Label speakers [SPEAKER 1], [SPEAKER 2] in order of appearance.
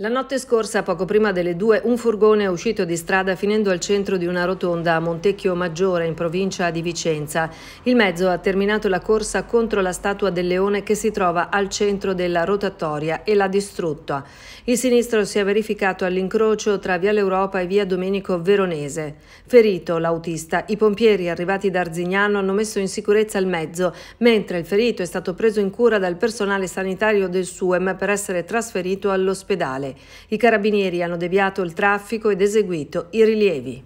[SPEAKER 1] La notte scorsa, poco prima delle due, un furgone è uscito di strada finendo al centro di una rotonda a Montecchio Maggiore, in provincia di Vicenza. Il mezzo ha terminato la corsa contro la statua del leone che si trova al centro della rotatoria e l'ha distrutta. Il sinistro si è verificato all'incrocio tra Via l'Europa e Via Domenico Veronese. Ferito l'autista, i pompieri arrivati da Arzignano hanno messo in sicurezza il mezzo, mentre il ferito è stato preso in cura dal personale sanitario del SUEM per essere trasferito all'ospedale. I carabinieri hanno deviato il traffico ed eseguito i rilievi.